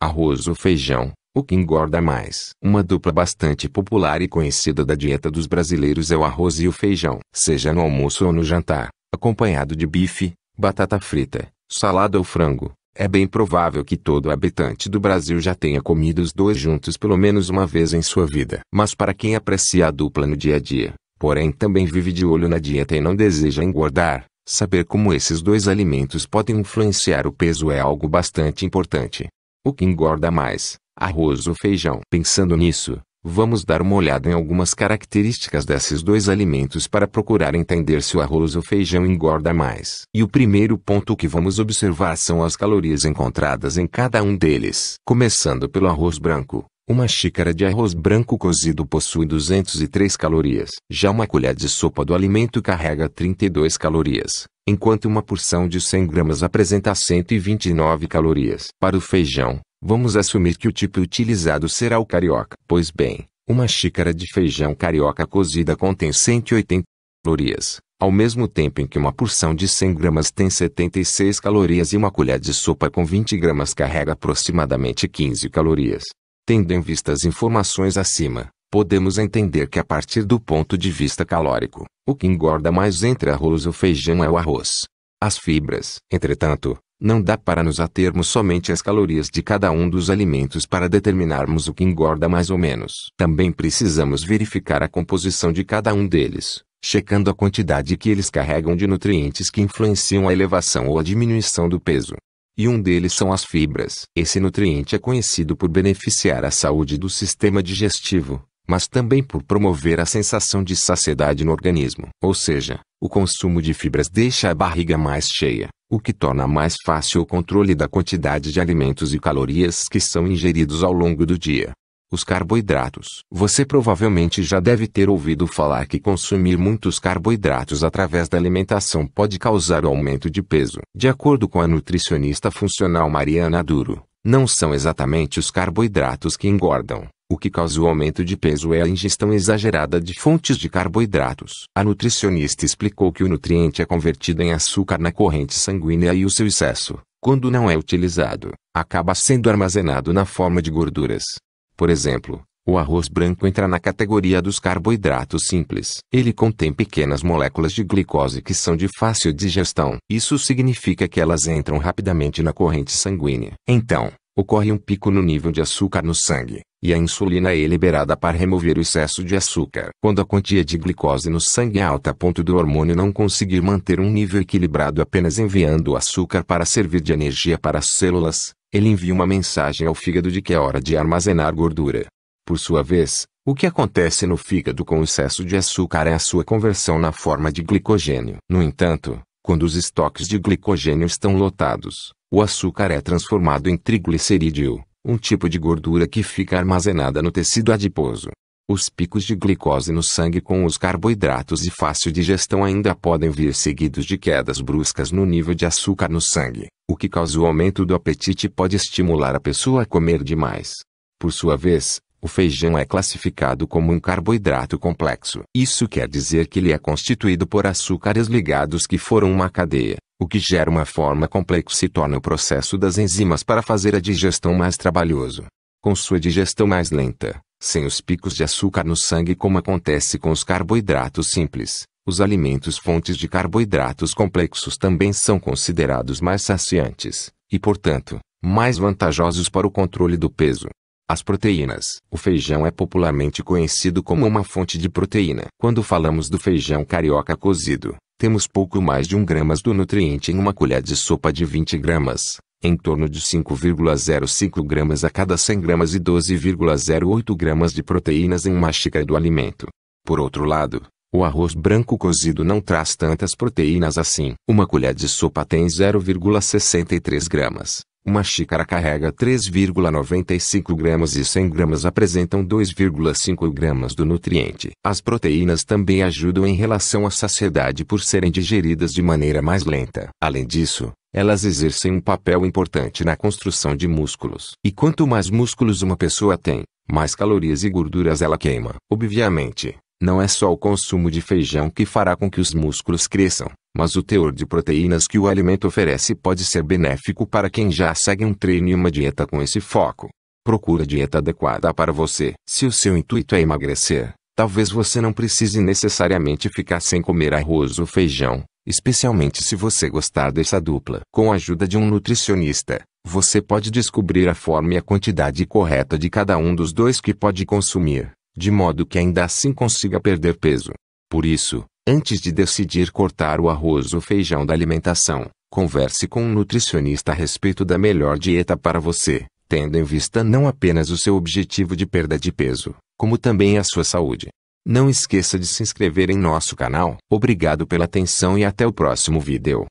arroz ou feijão, o que engorda mais. Uma dupla bastante popular e conhecida da dieta dos brasileiros é o arroz e o feijão, seja no almoço ou no jantar, acompanhado de bife, batata frita, salada ou frango. É bem provável que todo habitante do Brasil já tenha comido os dois juntos pelo menos uma vez em sua vida. Mas para quem aprecia a dupla no dia a dia, porém também vive de olho na dieta e não deseja engordar, saber como esses dois alimentos podem influenciar o peso é algo bastante importante. O que engorda mais, arroz ou feijão? Pensando nisso, vamos dar uma olhada em algumas características desses dois alimentos para procurar entender se o arroz ou feijão engorda mais. E o primeiro ponto que vamos observar são as calorias encontradas em cada um deles. Começando pelo arroz branco. Uma xícara de arroz branco cozido possui 203 calorias. Já uma colher de sopa do alimento carrega 32 calorias, enquanto uma porção de 100 gramas apresenta 129 calorias. Para o feijão, Vamos assumir que o tipo utilizado será o carioca. Pois bem, uma xícara de feijão carioca cozida contém 180 calorias, ao mesmo tempo em que uma porção de 100 gramas tem 76 calorias e uma colher de sopa com 20 gramas carrega aproximadamente 15 calorias. Tendo em vista as informações acima, podemos entender que a partir do ponto de vista calórico, o que engorda mais entre arroz ou feijão é o arroz. As fibras, entretanto, não dá para nos atermos somente às calorias de cada um dos alimentos para determinarmos o que engorda mais ou menos. Também precisamos verificar a composição de cada um deles, checando a quantidade que eles carregam de nutrientes que influenciam a elevação ou a diminuição do peso. E um deles são as fibras. Esse nutriente é conhecido por beneficiar a saúde do sistema digestivo, mas também por promover a sensação de saciedade no organismo. Ou seja, o consumo de fibras deixa a barriga mais cheia, o que torna mais fácil o controle da quantidade de alimentos e calorias que são ingeridos ao longo do dia. Os carboidratos. Você provavelmente já deve ter ouvido falar que consumir muitos carboidratos através da alimentação pode causar o aumento de peso. De acordo com a nutricionista funcional Mariana Duro, não são exatamente os carboidratos que engordam, o que causa o aumento de peso é a ingestão exagerada de fontes de carboidratos. A nutricionista explicou que o nutriente é convertido em açúcar na corrente sanguínea e o seu excesso, quando não é utilizado, acaba sendo armazenado na forma de gorduras. Por exemplo, o arroz branco entra na categoria dos carboidratos simples. Ele contém pequenas moléculas de glicose que são de fácil digestão. Isso significa que elas entram rapidamente na corrente sanguínea. Então, ocorre um pico no nível de açúcar no sangue, e a insulina é liberada para remover o excesso de açúcar. Quando a quantia de glicose no sangue é alta a ponto do hormônio não conseguir manter um nível equilibrado apenas enviando o açúcar para servir de energia para as células, ele envia uma mensagem ao fígado de que é hora de armazenar gordura. Por sua vez, o que acontece no fígado com o excesso de açúcar é a sua conversão na forma de glicogênio. No entanto, quando os estoques de glicogênio estão lotados, o açúcar é transformado em triglicerídeo, um tipo de gordura que fica armazenada no tecido adiposo. Os picos de glicose no sangue com os carboidratos de fácil digestão ainda podem vir seguidos de quedas bruscas no nível de açúcar no sangue, o que causa o aumento do apetite e pode estimular a pessoa a comer demais. Por sua vez, o feijão é classificado como um carboidrato complexo. Isso quer dizer que ele é constituído por açúcares ligados que foram uma cadeia, o que gera uma forma complexa e torna o processo das enzimas para fazer a digestão mais trabalhoso. Com sua digestão mais lenta, sem os picos de açúcar no sangue como acontece com os carboidratos simples, os alimentos fontes de carboidratos complexos também são considerados mais saciantes, e portanto, mais vantajosos para o controle do peso. As proteínas. O feijão é popularmente conhecido como uma fonte de proteína. Quando falamos do feijão carioca cozido, temos pouco mais de 1 gramas do nutriente em uma colher de sopa de 20 gramas, em torno de 5,05 gramas a cada 100 gramas e 12,08 gramas de proteínas em uma xícara do alimento. Por outro lado, o arroz branco cozido não traz tantas proteínas assim. Uma colher de sopa tem 0,63 gramas, uma xícara carrega 3,95 gramas e 100 gramas apresentam 2,5 gramas do nutriente. As proteínas também ajudam em relação à saciedade por serem digeridas de maneira mais lenta. Além disso, elas exercem um papel importante na construção de músculos. E quanto mais músculos uma pessoa tem, mais calorias e gorduras ela queima. Obviamente, não é só o consumo de feijão que fará com que os músculos cresçam, mas o teor de proteínas que o alimento oferece pode ser benéfico para quem já segue um treino e uma dieta com esse foco. Procura a dieta adequada para você. Se o seu intuito é emagrecer, talvez você não precise necessariamente ficar sem comer arroz ou feijão, especialmente se você gostar dessa dupla. Com a ajuda de um nutricionista, você pode descobrir a forma e a quantidade correta de cada um dos dois que pode consumir, de modo que ainda assim consiga perder peso. Por isso, Antes de decidir cortar o arroz ou feijão da alimentação, converse com um nutricionista a respeito da melhor dieta para você, tendo em vista não apenas o seu objetivo de perda de peso, como também a sua saúde. Não esqueça de se inscrever em nosso canal. Obrigado pela atenção e até o próximo vídeo.